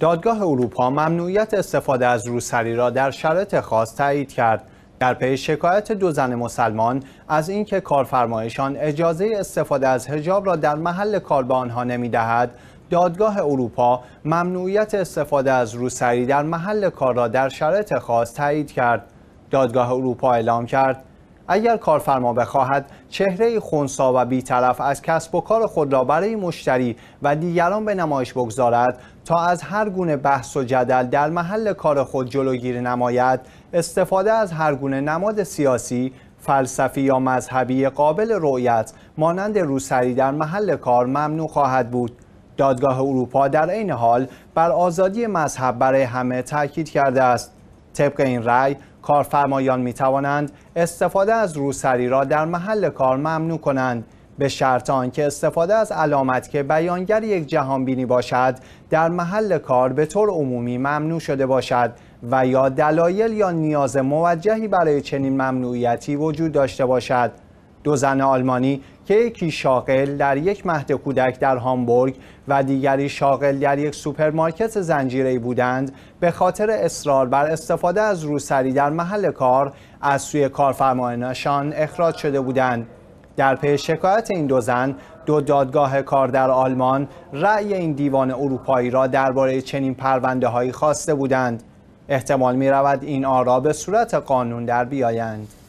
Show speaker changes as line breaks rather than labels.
دادگاه اروپا ممنوعیت استفاده از روسری را در شرایط خاص تایید کرد در پی شکایت دو زن مسلمان از اینکه کارفرمایشان اجازه استفاده از حجاب را در محل کار به آنها نمیدهد دادگاه اروپا ممنوعیت استفاده از روسری در محل کار را در شرایط خاص تایید کرد دادگاه اروپا اعلام کرد اگر کارفرما بخواهد چهره خونسا و بیطرف از کسب و کار خود را برای مشتری و دیگران به نمایش بگذارد تا از هر گونه بحث و جدل در محل کار خود جلوگیری نماید استفاده از هر گونه نماد سیاسی فلسفی یا مذهبی قابل رؤیت مانند روسری در محل کار ممنوع خواهد بود دادگاه اروپا در عین حال بر آزادی مذهب برای همه تاکید کرده است طبق این رأی کارفرمایان می توانند استفاده از روسری را در محل کار ممنوع کنند به شرط آنکه استفاده از علامت که بیانگر یک جهانبینی باشد در محل کار به طور عمومی ممنوع شده باشد و یا دلایل یا نیاز موجهی برای چنین ممنوعیتی وجود داشته باشد دو زن آلمانی که یکی شاغل در یک مهد کودک در هامبورگ و دیگری شاغل در یک سوپرمارکت زنجیره‌ای بودند به خاطر اصرار بر استفاده از روسری در محل کار از سوی کارفرمایانشان اخراج شده بودند در پی شکایت این دو زن دو دادگاه کار در آلمان رأی این دیوان اروپایی را درباره چنین پرونده هایی خواسته بودند احتمال می رود این آرا به صورت قانون در بیایند